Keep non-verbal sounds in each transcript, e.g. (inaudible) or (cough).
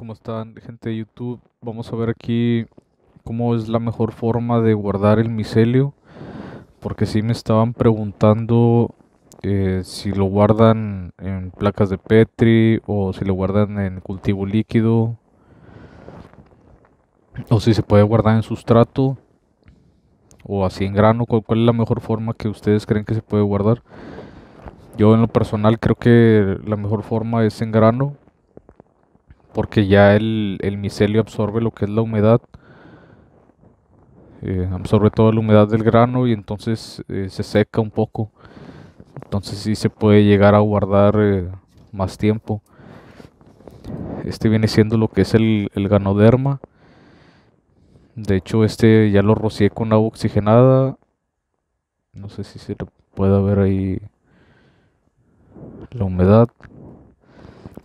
¿cómo están? Gente de YouTube, vamos a ver aquí cómo es la mejor forma de guardar el micelio. Porque si me estaban preguntando eh, si lo guardan en placas de Petri o si lo guardan en cultivo líquido o si se puede guardar en sustrato o así en grano, cuál es la mejor forma que ustedes creen que se puede guardar. Yo en lo personal creo que la mejor forma es en grano, porque ya el, el micelio absorbe lo que es la humedad, eh, absorbe toda la humedad del grano y entonces eh, se seca un poco. Entonces si se puede llegar a guardar eh, más tiempo. Este viene siendo lo que es el, ganoderma. De hecho, este ya lo rocié con agua oxigenada. No sé si se puede ver ahí la humedad.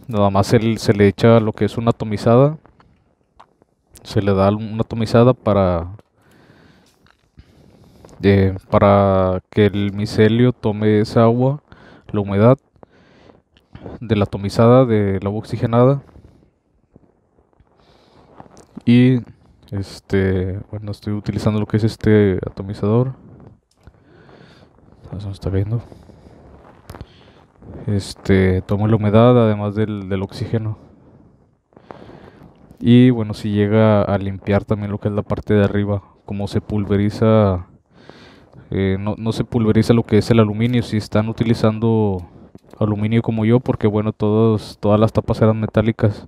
Nada más se, se le echa lo que es una atomizada. Se le da una atomizada para eh, para que el micelio tome esa agua, la humedad de la atomizada, de la agua oxigenada. Y este, bueno, estoy utilizando lo que es este atomizador. se está viendo este, toma la humedad además del, del oxígeno. Y bueno, si llega a limpiar también lo que es la parte de arriba, como se pulveriza, eh, no, no, se pulveriza lo que es el aluminio, si están utilizando aluminio como yo, porque bueno, todos, todas las tapas eran metálicas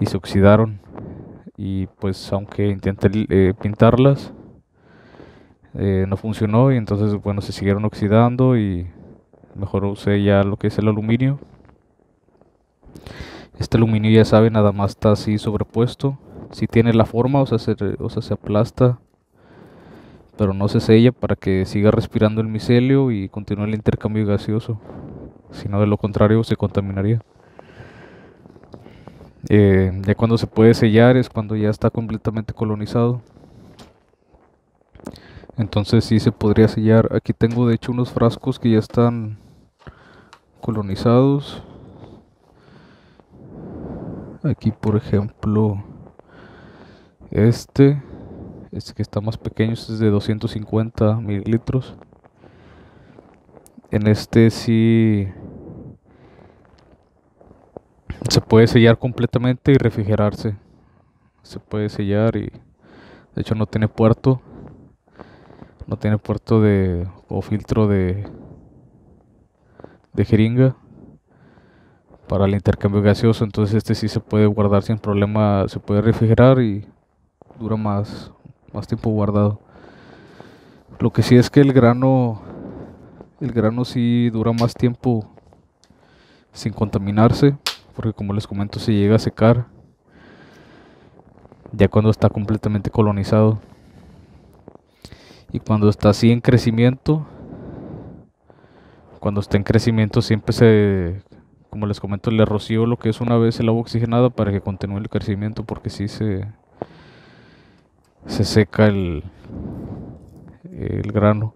y se oxidaron. Y pues aunque intenté eh, pintarlas, eh, no funcionó y entonces bueno, se siguieron oxidando y mejor use ya lo que es el aluminio este aluminio ya sabe, nada más está así sobrepuesto si tiene la forma o sea, se, o se aplasta pero no se sella para que siga respirando el micelio y continúe el intercambio gaseoso si no de lo contrario se contaminaría eh, ya cuando se puede sellar es cuando ya está completamente colonizado entonces sí se podría sellar aquí tengo de hecho unos frascos que ya están colonizados. Aquí por ejemplo este, este que está más pequeño, este es de 250 mililitros. En este sí se puede sellar completamente y refrigerarse. Se puede sellar y de hecho no tiene puerto. No tiene puerto de o filtro de de jeringa para el intercambio gaseoso. Entonces este sí se puede guardar sin problema, se puede refrigerar y dura más, más tiempo guardado. Lo que sí es que el grano, el grano sí dura más tiempo sin contaminarse, porque como les comento se llega a secar ya cuando está completamente colonizado. Y cuando está así en crecimiento, cuando está en crecimiento siempre se, como les comento, le rocío lo que es una vez el agua oxigenada para que continúe el crecimiento porque si se, se seca el, el grano.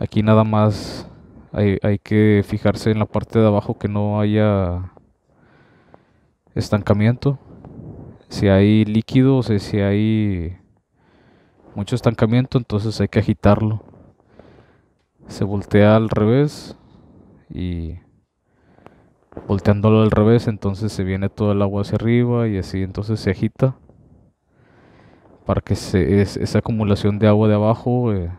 Aquí nada más hay, que fijarse en la parte de abajo que no haya estancamiento. Si hay líquido, o si hay mucho estancamiento, entonces hay que agitarlo se voltea al revés y volteándolo al revés entonces se viene todo el agua hacia arriba y así entonces se agita para que esa acumulación de agua de abajo eh,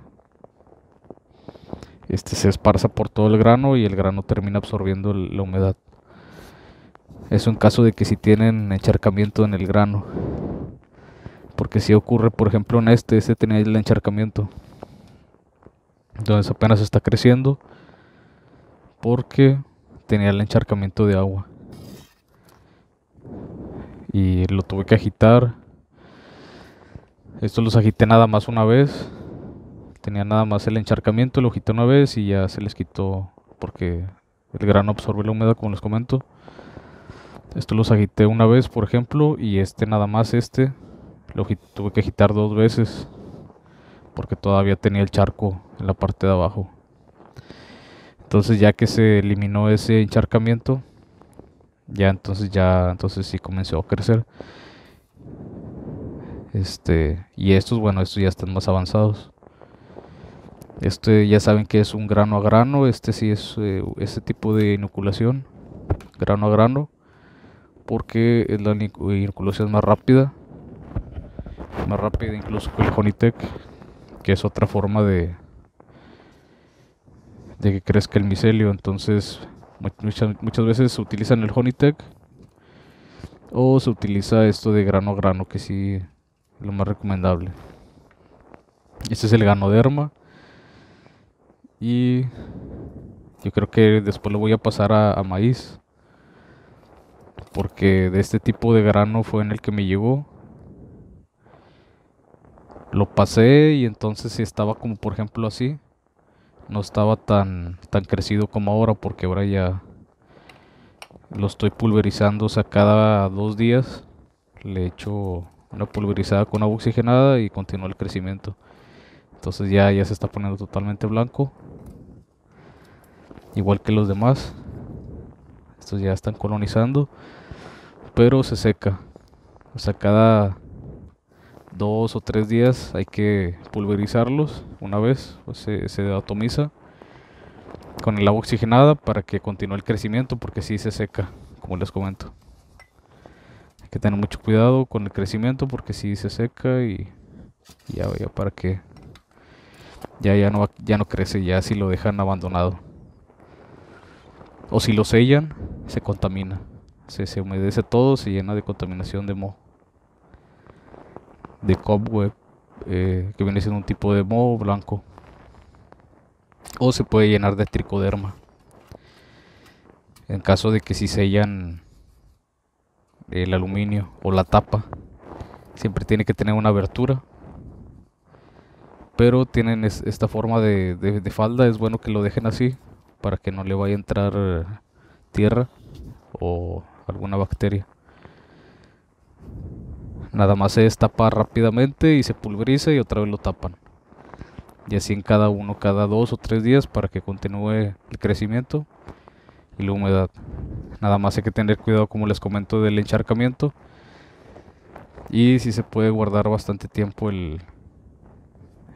este se esparza por todo el grano y el grano termina absorbiendo la humedad eso en caso de que si tienen encharcamiento en el grano porque si ocurre por ejemplo en este este tenía el encharcamiento entonces apenas está creciendo porque tenía el encharcamiento de agua. Y lo tuve que agitar. Esto los agité nada más una vez. Tenía nada más el encharcamiento, lo agité una vez y ya se les quitó porque el grano absorbe la humedad como les comento. Esto los agité una vez, por ejemplo, y este nada más este lo tuve que agitar dos veces porque todavía tenía el charco en la parte de abajo. Entonces ya que se eliminó ese encharcamiento, ya entonces ya entonces sí comenzó a crecer. Este, y estos, bueno, estos ya están más avanzados. Este ya saben que es un grano a grano, este sí es eh, este tipo de inoculación, grano a grano, porque la inoculación es más rápida, más rápida incluso que el HoneyTech es otra forma de, de que crezca el micelio. Entonces, muchas, muchas veces se en el Honeytech o se utiliza esto de grano a grano, que sí es lo más recomendable. Este es el ganoderma. Y yo creo que después lo voy a pasar a, a maíz. Porque de este tipo de grano fue en el que me llegó lo pasé y entonces si estaba como por ejemplo así, no estaba tan, tan crecido como ahora porque ahora ya lo estoy pulverizando, o sea, cada dos días le echo una pulverizada con agua oxigenada y continúa el crecimiento. Entonces ya, ya se está poniendo totalmente blanco. Igual que los demás. Estos ya están colonizando. Pero se seca. O sea, cada dos o tres días hay que pulverizarlos una vez, pues, se, se, atomiza con el agua oxigenada para que continúe el crecimiento porque si se seca, como les comento. Hay que tener mucho cuidado con el crecimiento porque si se seca y ya, ya para que ya, ya, no, ya no crece, ya si lo dejan abandonado. O si lo sellan, se contamina. Se, se humedece todo, se llena de contaminación de moho de cobweb, eh, que viene siendo un tipo de moho blanco, o se puede llenar de tricoderma. En caso de que si sellan el aluminio o la tapa, siempre tiene que tener una abertura. Pero tienen esta forma de falda, es bueno que lo dejen así para que no le vaya a entrar tierra o alguna bacteria. Nada más se destapa rápidamente y se pulveriza y otra vez lo tapan. Y así en cada uno, cada dos o tres días para que continúe el crecimiento y la humedad. Nada más hay que tener cuidado, como les comento, del encharcamiento. Y si se puede guardar bastante tiempo el,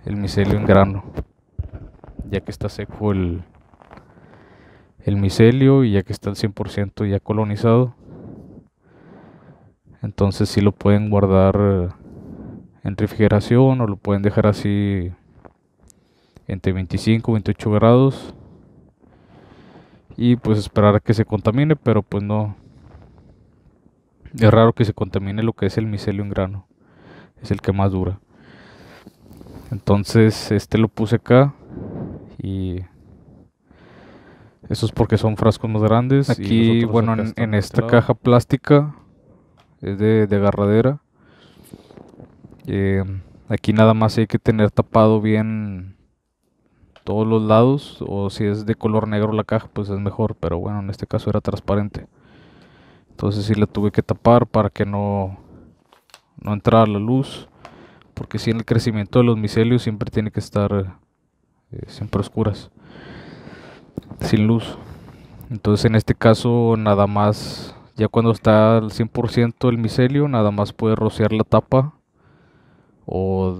micelio en grano. Ya que está seco el, el micelio y ya que está al 100% ya colonizado, entonces si lo pueden guardar en refrigeración o lo pueden dejar así entre 25 y 28 grados y pues esperar a que se contamine, pero pues no. Es raro que se contamine lo que es el micelio en grano. Es el que más dura. Entonces este lo puse acá y eso es porque son frascos más grandes. Aquí, y bueno, en, esta caja plástica es de, agarradera. Eh, aquí nada más hay que tener tapado bien todos los lados o si es de color negro la caja pues es mejor pero bueno en este caso era transparente entonces sí la tuve que tapar para que no no entrara la luz porque si en el crecimiento de los micelios siempre tiene que estar eh, siempre oscuras sin luz entonces en este caso nada más ya cuando está al 100% el micelio, nada más puede rociar la tapa o,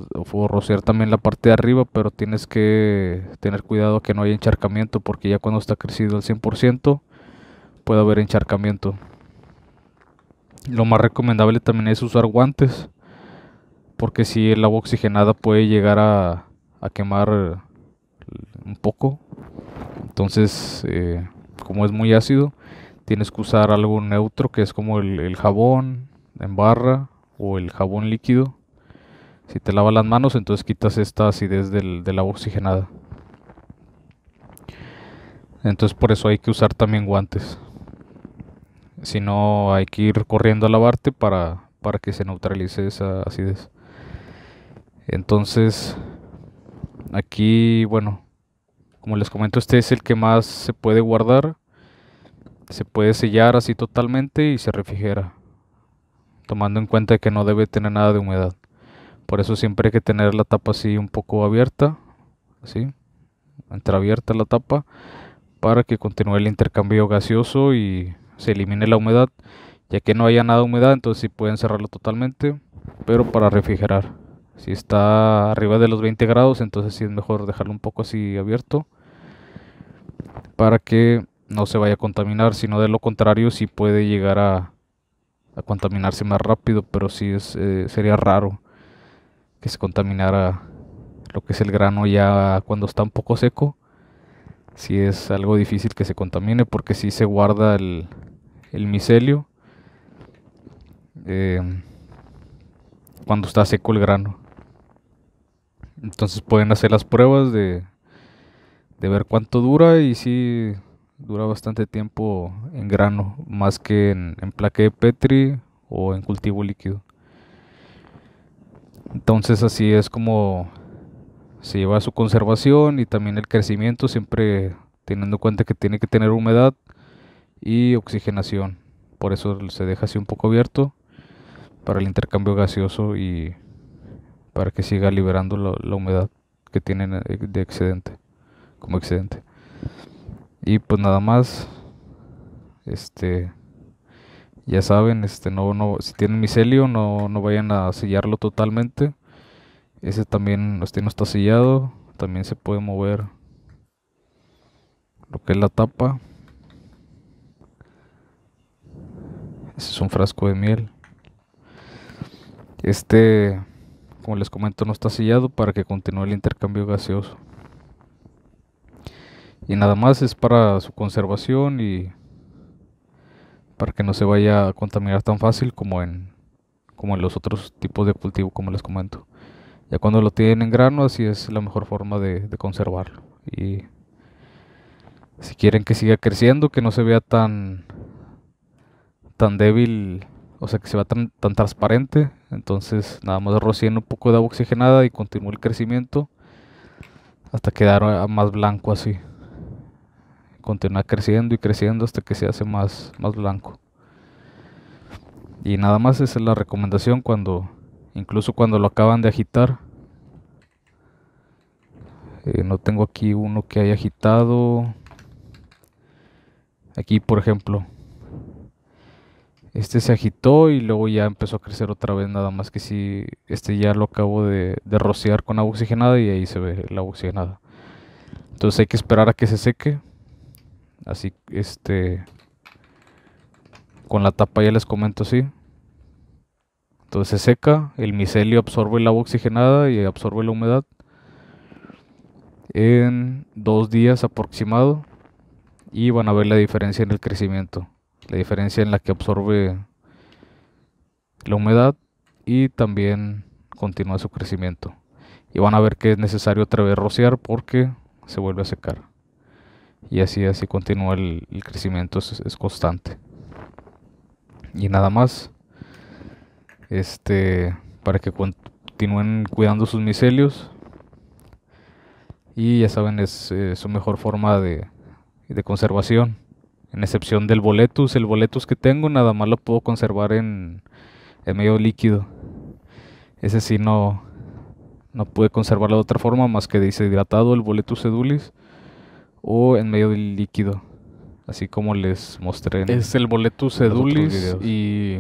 rociar también la parte de arriba, pero tienes que tener cuidado que no haya encharcamiento porque ya cuando está crecido al 100% puede haber encharcamiento. Lo más recomendable también es usar guantes porque si el agua oxigenada puede llegar a, quemar un poco. Entonces, eh, como es muy ácido, Tienes que usar algo neutro que es como el, jabón en barra o el jabón líquido. Si te lavas las manos, entonces quitas esta acidez de la oxigenada. Entonces por eso hay que usar también guantes. Si no, hay que ir corriendo a lavarte para, para que se neutralice esa acidez. Entonces, aquí, bueno, como les comento, este es el que más se puede guardar se puede sellar así totalmente y se refrigera, tomando en cuenta que no debe tener nada de humedad. Por eso siempre hay que tener la tapa así un poco abierta, así, abierta la tapa, para que continúe el intercambio gaseoso y se elimine la humedad. Ya que no haya nada de humedad, entonces sí pueden cerrarlo totalmente, pero para refrigerar. Si está arriba de los 20 grados, entonces sí es mejor dejarlo un poco así abierto para que no se vaya a contaminar, sino de lo contrario sí puede llegar a, a contaminarse más rápido, pero sí es, eh, sería raro que se contaminara lo que es el grano ya cuando está un poco seco. Si sí es algo difícil que se contamine porque si se guarda el, el micelio eh, cuando está seco el grano. Entonces pueden hacer las pruebas de, de ver cuánto dura y si dura bastante tiempo en grano, más que en, en plaque de Petri o en cultivo líquido. Entonces así es como se lleva su conservación y también el crecimiento, siempre teniendo en cuenta que tiene que tener humedad y oxigenación. Por eso se deja así un poco abierto para el intercambio gaseoso y para que siga liberando la, humedad que tienen eh, de excedente, como excedente. Y pues nada más. Este. Ya saben, este, no, no, si tienen micelio, no, no vayan a sellarlo totalmente. Ese también este, no está sellado. También se puede mover lo que es la tapa. Ese es un frasco de miel. Este, como les comento, no está sellado para que continúe el intercambio gaseoso y nada más es para su conservación y para que no se vaya a contaminar tan fácil como en, como en los otros tipos de cultivo como les comento. Ya cuando lo tienen en grano así es la mejor forma de, conservarlo. Y si quieren que siga creciendo, que no se vea tan, tan débil, o sea, que se vea tan, tan transparente, entonces nada más rocien un poco de agua oxigenada y continúe el crecimiento hasta quedar más blanco así continúa creciendo y creciendo hasta que se hace más, más blanco. Y nada más esa es la recomendación cuando, incluso cuando lo acaban de agitar. Eh, no tengo aquí uno que haya agitado. Aquí, por ejemplo, este se agitó y luego ya empezó a crecer otra vez, nada más que si este ya lo acabo de, de, rociar con agua oxigenada y ahí se ve la oxigenada. Entonces hay que esperar a que se seque Así, este... Con la tapa ya les comento así. Entonces se seca, el micelio absorbe el agua oxigenada y absorbe la humedad. En dos días aproximado. Y van a ver la diferencia en el crecimiento. La diferencia en la que absorbe la humedad y también continúa su crecimiento. Y van a ver que es necesario otra vez rociar porque se vuelve a secar y así así continúa el, crecimiento es, constante y nada más este para que continúen cuidando sus micelios y ya saben es su mejor forma de, conservación en excepción del boletus el boletus que tengo nada más lo puedo conservar en, medio líquido ese sí no no pude conservarlo de otra forma más que deshidratado el boletus edulis o en medio del líquido, así como les mostré. es el boletus edulis y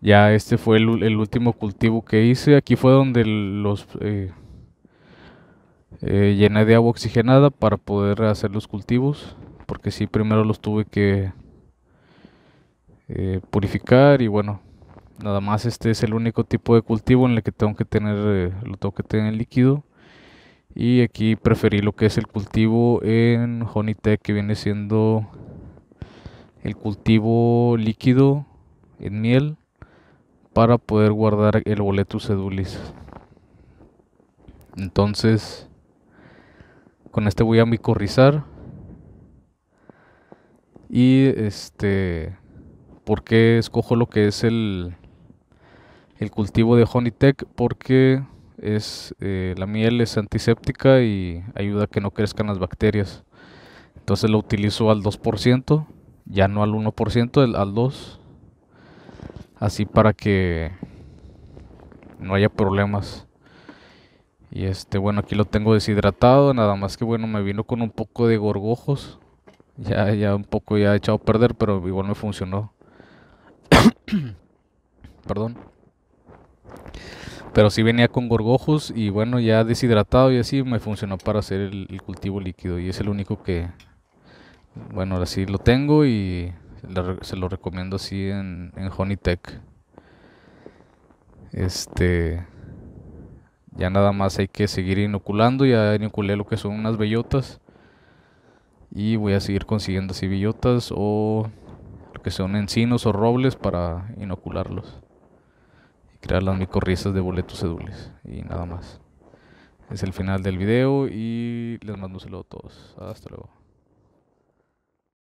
ya este fue el, último cultivo que hice. Aquí fue donde los eh, eh, llené de agua oxigenada para poder hacer los cultivos, porque sí, primero los tuve que eh, purificar y bueno. Nada más este es el único tipo de cultivo en el que tengo que tener, lo tengo que tener líquido y aquí preferí lo que es el cultivo en Honeytech que viene siendo el cultivo líquido en miel para poder guardar el boletus edulis. entonces con este voy a micorrizar y este porque escojo lo que es el el cultivo de Honeytech porque es eh, la miel es antiséptica y ayuda a que no crezcan las bacterias. Entonces lo utilizo al 2%, ya no al 1%, al 2. Así para que no haya problemas. Y este, bueno, aquí lo tengo deshidratado, nada más que bueno, me vino con un poco de gorgojos. Ya, ya un poco ya he echado a perder, pero igual me funcionó. (coughs) Perdón. Pero sí venía con gorgojos y bueno, ya deshidratado y así me funcionó para hacer el, cultivo líquido. Y es el único que, bueno, ahora sí lo tengo y se lo recomiendo así en, en Tech Este. Ya nada más hay que seguir inoculando. Ya inoculé lo que son unas bellotas. Y voy a seguir consiguiendo así bellotas o lo que son encinos o robles para inocularlos crear las micorrizas de boletos cedules y nada más. Es el final del video y les mando un saludo a todos. Hasta luego.